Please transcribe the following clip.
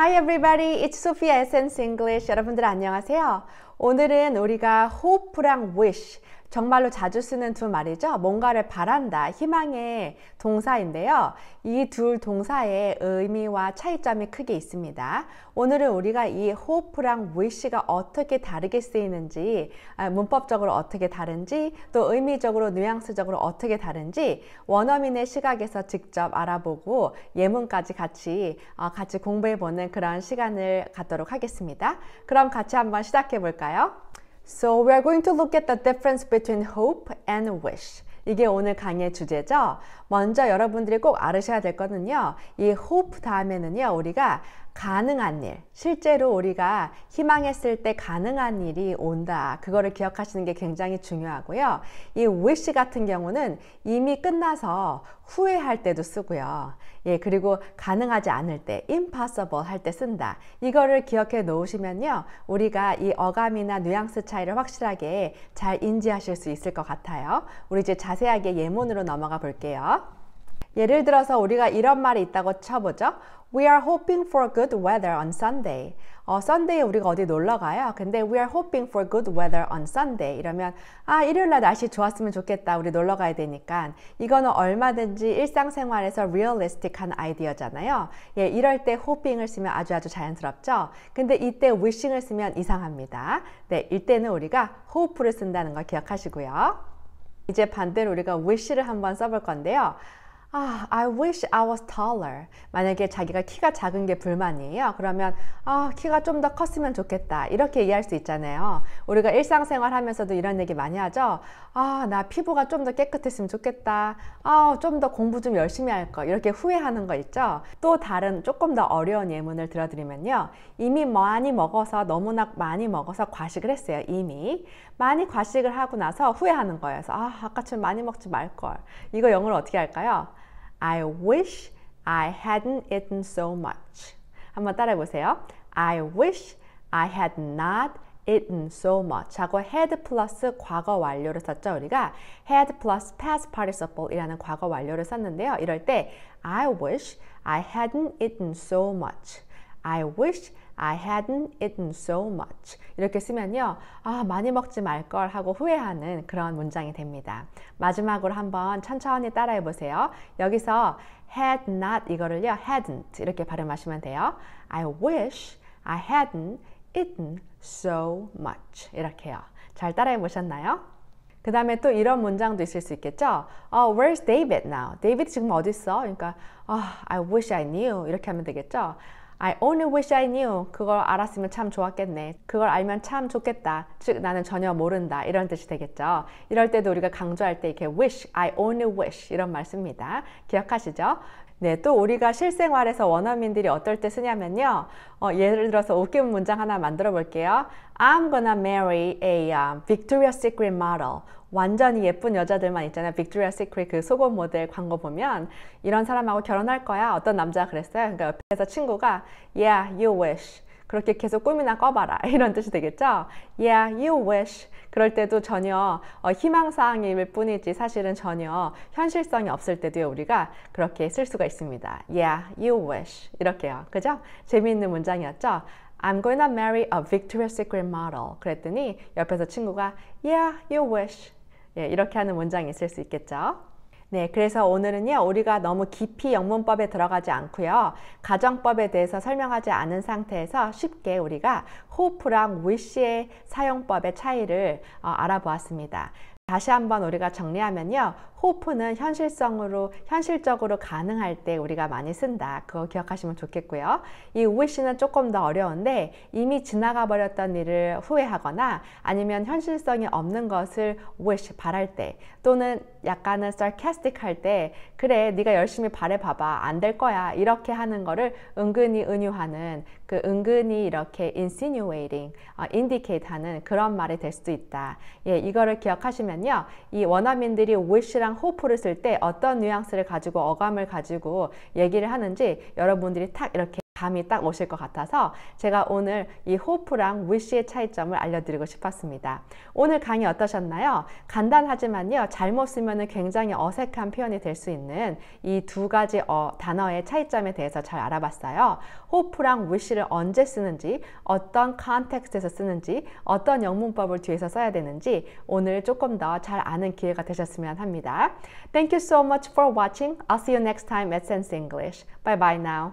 Hi everybody, it's Sophia Essence English. 여러분들 안녕하세요. 오늘은 우리가 hope랑 wish 정말로 자주 쓰는 두 말이죠. 뭔가를 바란다, 희망의 동사인데요. 이 둘 동사의 의미와 차이점이 크게 있습니다. 오늘은 우리가 이 hope랑 wish가 어떻게 다르게 쓰이는지, 아, 문법적으로 어떻게 다른지, 또 의미적으로 뉘앙스적으로 어떻게 다른지 원어민의 시각에서 직접 알아보고 예문까지 같이 어, 같이 공부해 보는 그런 시간을 갖도록 하겠습니다. 그럼 같이 한번 시작해 볼까요? So we are going to look at the difference between hope and wish. 이게 오늘 강의 주제죠. 먼저 여러분들이 꼭 알으셔야 될 거는요. 이 hope 다음에는요. 우리가 가능한 일, 실제로 우리가 희망했을 때 가능한 일이 온다. 그거를 기억하시는 게 굉장히 중요하고요. 이 wish 같은 경우는 이미 끝나서 후회할 때도 쓰고요. 예, 그리고 가능하지 않을 때, impossible 할 때 쓴다. 이거를 기억해 놓으시면요. 우리가 이 어감이나 뉘앙스 차이를 확실하게 잘 인지하실 수 있을 것 같아요. 우리 이제 자세하게 예문으로 넘어가 볼게요. 예를 들어서 우리가 이런 말이 있다고 쳐보죠. We are hoping for good weather on Sunday. 어, Sunday에 우리가 어디 놀러 가요? 근데 we are hoping for good weather on Sunday. 이러면 아 일요일 날 날씨 좋았으면 좋겠다. 우리 놀러 가야 되니까 이거는 얼마든지 일상생활에서 realistic한 아이디어잖아요. 예, 이럴 때 hoping을 쓰면 아주 아주 자연스럽죠. 근데 이때 wishing을 쓰면 이상합니다. 네, 이때는 우리가 hope를 쓴다는 걸 기억하시고요. 이제 반대로 우리가 wish를 한번 써 볼 건데요. 아, I wish I was taller. 만약에 자기가 키가 작은 게 불만이에요. 그러면 아, 키가 좀 더 컸으면 좋겠다. 이렇게 이해할 수 있잖아요. 우리가 일상생활 하면서도 이런 얘기 많이 하죠. 아, 나 피부가 좀 더 깨끗했으면 좋겠다. 아, 좀 더 공부 좀 열심히 할 거. 이렇게 후회하는 거 있죠. 또 다른 조금 더 어려운 예문을 들어드리면요. 이미 많이 먹어서 너무나 많이 먹어서 과식을 했어요. 이미 많이 과식을 하고 나서 후회하는 거예요. 그래서 아, 아까처럼 많이 먹지 말 걸. 이거 영어로 어떻게 할까요? I wish I hadn't eaten so much. 한번 따라해 보세요. I wish I had not eaten so much 하고 had 플러스 과거 완료를 썼죠. 우리가 had 플러스 past participle이라는 과거 완료를 썼는데요. 이럴 때 I wish I hadn't eaten so much. I wish I hadn't eaten so much. 이렇게 쓰면요. 아, 많이 먹지 말 걸 하고 후회하는 그런 문장이 됩니다. 마지막으로 한번 천천히 따라해 보세요. 여기서 had not 이거를요. hadn't 이렇게 발음하시면 돼요. I wish I hadn't eaten so much. 이렇게요. 잘 따라해 보셨나요? 그 다음에 또 이런 문장도 있을 수 있겠죠. Oh, where's David now? David 지금 어디 있어? 그러니까 oh, I wish I knew 이렇게 하면 되겠죠. I only wish I knew. 그걸 알았으면 참 좋았겠네. 그걸 알면 참 좋겠다. 즉 나는 전혀 모른다. 이런 뜻이 되겠죠. 이럴 때도 우리가 강조할 때 이렇게 wish, I only wish 이런 말 씁니다. 기억하시죠? 네, 또 우리가 실생활에서 원어민들이 어떨 때 쓰냐면요. 어, 예를 들어서 웃긴 문장 하나 만들어 볼게요. I'm gonna marry a um, Victoria's Secret model. 완전히 예쁜 여자들만 있잖아요. 빅토리아 시크릿 그 속옷 모델 광고 보면 이런 사람하고 결혼할 거야. 어떤 남자가 그랬어요. 그러니까 옆에서 친구가 Yeah, you wish. 그렇게 계속 꿈이나 꿔봐라 이런 뜻이 되겠죠 Yeah, you wish 그럴 때도 전혀 어, 희망사항일 뿐이지 사실은 전혀 현실성이 없을 때도요 우리가 그렇게 쓸 수가 있습니다 Yeah, you wish 이렇게요 그죠? 재미있는 문장이었죠 I'm going to marry a Victoria's Secret model 그랬더니 옆에서 친구가 Yeah, you wish 예, 이렇게 하는 문장이 있을 수 있겠죠 네, 그래서 오늘은요, 우리가 너무 깊이 영문법에 들어가지 않고요, 가정법에 대해서 설명하지 않은 상태에서 쉽게 우리가 호프랑 위시의 사용법의 차이를 어, 알아보았습니다. 다시 한번 우리가 정리하면요. 호프는 현실성으로 현실적으로 가능할 때 우리가 많이 쓴다. 그거 기억하시면 좋겠고요. 이 wish는 조금 더 어려운데 이미 지나가 버렸던 일을 후회하거나 아니면 현실성이 없는 것을 wish 바랄 때 또는 약간은 sarcastic 할 때 그래 네가 열심히 바래 봐봐 안 될 거야 이렇게 하는 거를 은근히 은유하는 그 은근히 이렇게 insinuating, 어, indicate 하는 그런 말이 될 수도 있다. 예, 이거를 기억하시면요. 이 원어민들이 wish랑 hope를 쓸 때 어떤 뉘앙스를 가지고 어감을 가지고 얘기를 하는지 여러분들이 탁 이렇게 감이딱 오실 것 같아서 제가 오늘 이 호프랑 위시의 차이점을 알려드리고 싶었습니다. 오늘 강의 어떠셨나요? 간단하지만요. 잘못 쓰면 굉장히 어색한 표현이 될 수 있는 이 두 가지 어, 단어의 차이점에 대해서 잘 알아봤어요. 호프랑 위시를 언제 쓰는지, 어떤 컨텍스트에서 쓰는지, 어떤 영문법을 뒤에서 써야 되는지 오늘 조금 더 잘 아는 기회가 되셨으면 합니다. Thank you so much for watching. I'll see you next time at Sense English. Bye bye now.